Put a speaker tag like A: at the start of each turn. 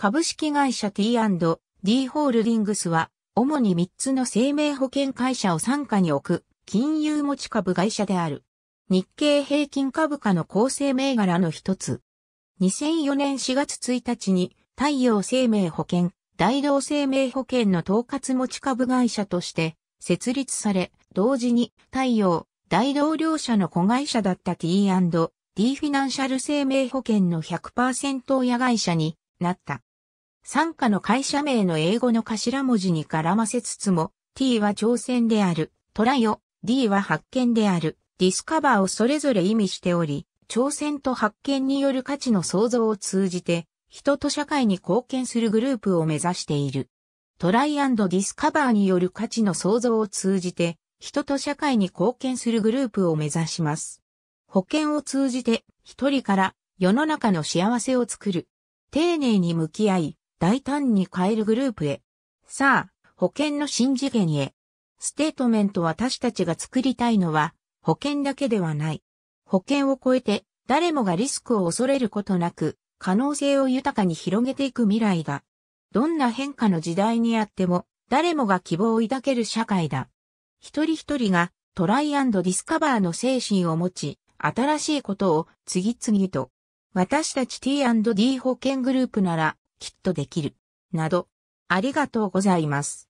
A: 株式会社 T&D ホールディングスは、主に3つの生命保険会社を傘下に置く、金融持ち株会社である。日経平均株価の構成銘柄の一つ。2004年4月1日に、太陽生命保険、大同生命保険の統括持ち株会社として設立され、同時に太陽、大同両社の子会社だった T&D フィナンシャル生命保険の100%親会社になった。参加の会社名の英語の頭文字に絡ませつつも、t は挑戦である、トライを、d は発見である、ディスカバーをそれぞれ意味しており、挑戦と発見による価値の創造を通じて、人と社会に貢献するグループを目指している。トライディスカバーによる価値の創造を通じて、人と社会に貢献するグループを目指します。保険を通じて、一人から世の中の幸せを作る。丁寧に向き合い、大胆に変えるグループへ。さあ、保険の新次元へ。ステートメント私たちが作りたいのは、保険だけではない。保険を超えて、誰もがリスクを恐れることなく、可能性を豊かに広げていく未来だ。どんな変化の時代にあっても、誰もが希望を抱ける社会だ。一人一人がトライディスカバーの精神を持ち、新しいことを次々と。私たち T&D 保険グループなら、きっとできる。など。ありがとうございます。